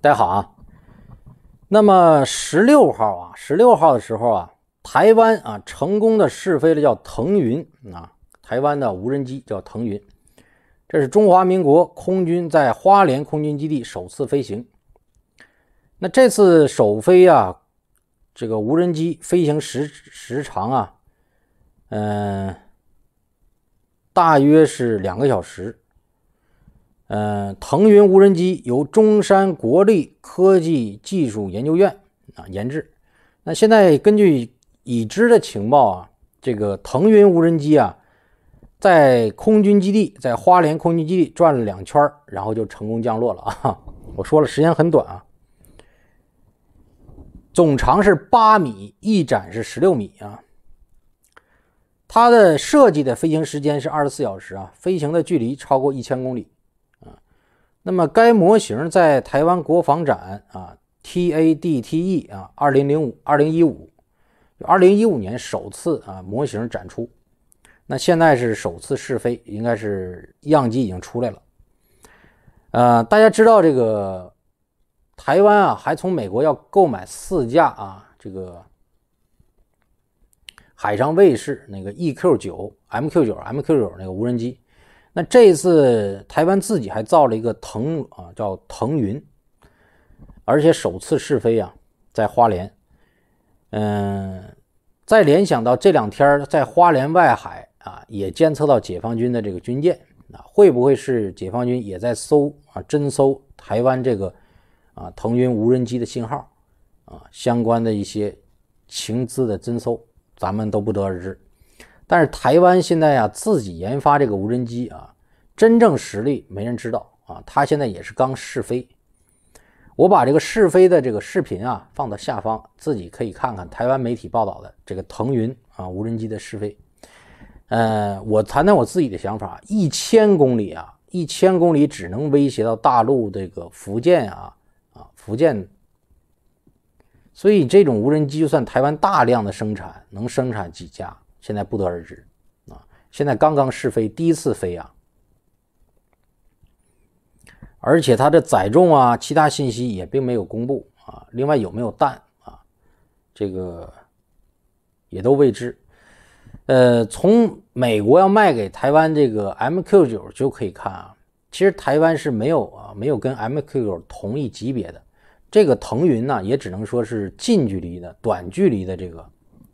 大家好啊，那么十六号啊，十六号的时候啊，台湾啊成功的试飞了叫“腾云”啊，台湾的无人机叫“腾云”，这是中华民国空军在花莲空军基地首次飞行。那这次首飞啊，这个无人机飞行时时长啊，嗯，大约是两个小时。呃，腾云无人机由中山国力科技技术研究院啊研制。那现在根据已知的情报啊，这个腾云无人机啊，在空军基地，在花莲空军基地转了两圈，然后就成功降落了啊。我说了，时间很短啊。总长是八米，翼展是十六米啊。它的设计的飞行时间是二十四小时啊，飞行的距离超过一千公里。那么，该模型在台湾国防展啊，TADTE 啊，二零零五、二零一五、二零一五年首次啊模型展出。那现在是首次试飞，应该是样机已经出来了。呃，大家知道这个台湾啊，还从美国要购买四架啊这个海上卫士那个 EQ 九 MQ 九 MQ 九那个无人机。那这一次台湾自己还造了一个腾啊，叫腾云，而且首次试飞啊，在花莲。嗯，再联想到这两天在花莲外海啊，也监测到解放军的这个军舰啊，会不会是解放军也在搜啊，侦搜台湾这个啊腾云无人机的信号啊，相关的一些情资的侦搜，咱们都不得而知。但是台湾现在啊，自己研发这个无人机啊，真正实力没人知道啊。他现在也是刚试飞，我把这个试飞的这个视频啊放到下方，自己可以看看台湾媒体报道的这个腾云啊无人机的试飞。呃，我谈谈我自己的想法：一千公里啊，一千公里只能威胁到大陆这个福建啊啊福建。所以这种无人机就算台湾大量的生产，能生产几架？现在不得而知，啊，现在刚刚试飞，第一次飞啊，而且它的载重啊，其他信息也并没有公布啊。另外有没有弹啊，这个也都未知。呃，从美国要卖给台湾这个 MQ 九就可以看啊，其实台湾是没有啊，没有跟 MQ 九同一级别的。这个腾云呢，也只能说是近距离的、短距离的这个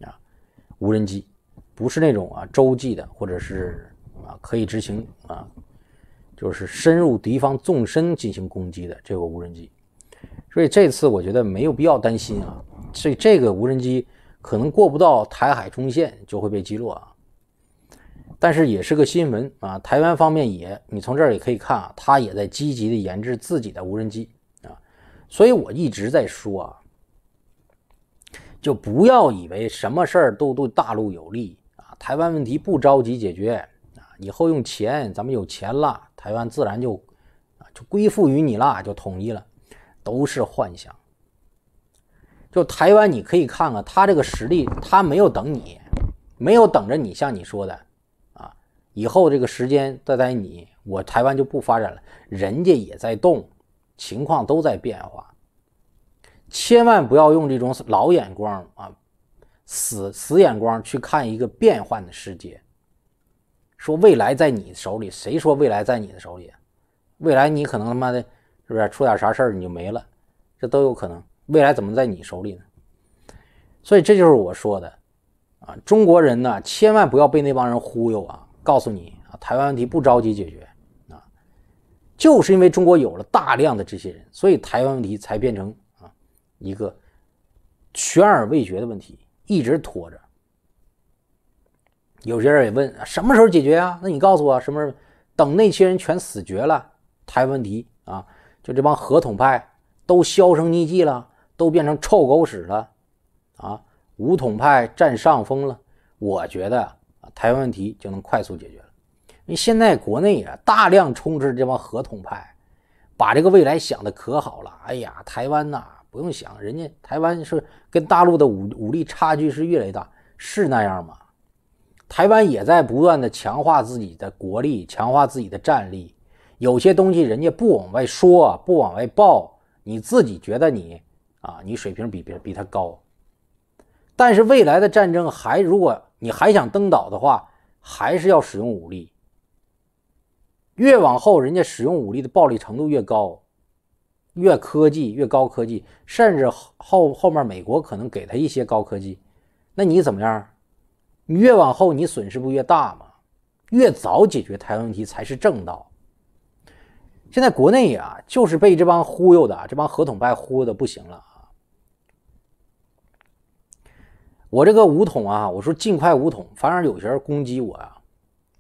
啊无人机。不是那种啊洲际的，或者是啊可以执行啊，就是深入敌方纵深进行攻击的这个无人机。所以这次我觉得没有必要担心啊。所以这个无人机可能过不到台海中线就会被击落啊。但是也是个新闻啊，台湾方面也，你从这儿也可以看啊，他也在积极的研制自己的无人机啊。所以我一直在说，啊，就不要以为什么事儿都对大陆有利。台湾问题不着急解决啊，以后用钱，咱们有钱了，台湾自然就啊就归附于你了，就统一了，都是幻想。就台湾，你可以看看他这个实力，他没有等你，没有等着你，像你说的啊，以后这个时间再待你，我台湾就不发展了，人家也在动，情况都在变化，千万不要用这种老眼光啊。死死眼光去看一个变幻的世界，说未来在你手里，谁说未来在你的手里？未来你可能他妈的，是不是出点啥事儿你就没了？这都有可能。未来怎么在你手里呢？所以这就是我说的啊！中国人呢，千万不要被那帮人忽悠啊！告诉你啊，台湾问题不着急解决啊，就是因为中国有了大量的这些人，所以台湾问题才变成啊一个悬而未决的问题。一直拖着，有些人也问什么时候解决啊？那你告诉我什么时候？等那些人全死绝了，台湾问题啊，就这帮合统派都销声匿迹了，都变成臭狗屎了，啊，武统派占上风了，我觉得啊，台湾问题就能快速解决了。因为现在国内啊，大量充斥这帮合统派，把这个未来想的可好了，哎呀，台湾呐。不用想，人家台湾是跟大陆的武武力差距是越来越大，是那样吗？台湾也在不断的强化自己的国力，强化自己的战力。有些东西人家不往外说，不往外报，你自己觉得你啊，你水平比别比他高。但是未来的战争还，如果你还想登岛的话，还是要使用武力。越往后，人家使用武力的暴力程度越高。越科技越高科技，甚至后后面美国可能给他一些高科技，那你怎么样？你越往后你损失不越大吗？越早解决台湾问题才是正道。现在国内啊，就是被这帮忽悠的，这帮合同派忽悠的不行了啊。我这个武统啊，我说尽快武统，反而有些人攻击我啊，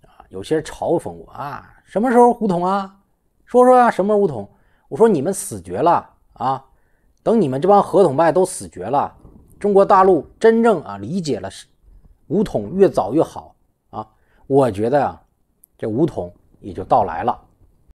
啊，有些人嘲讽我啊，什么时候武统啊？说说啊，什么武统？我说你们死绝了啊！等你们这帮合同派都死绝了，中国大陆真正啊理解了是武统，越早越好啊！我觉得啊，这武统也就到来了。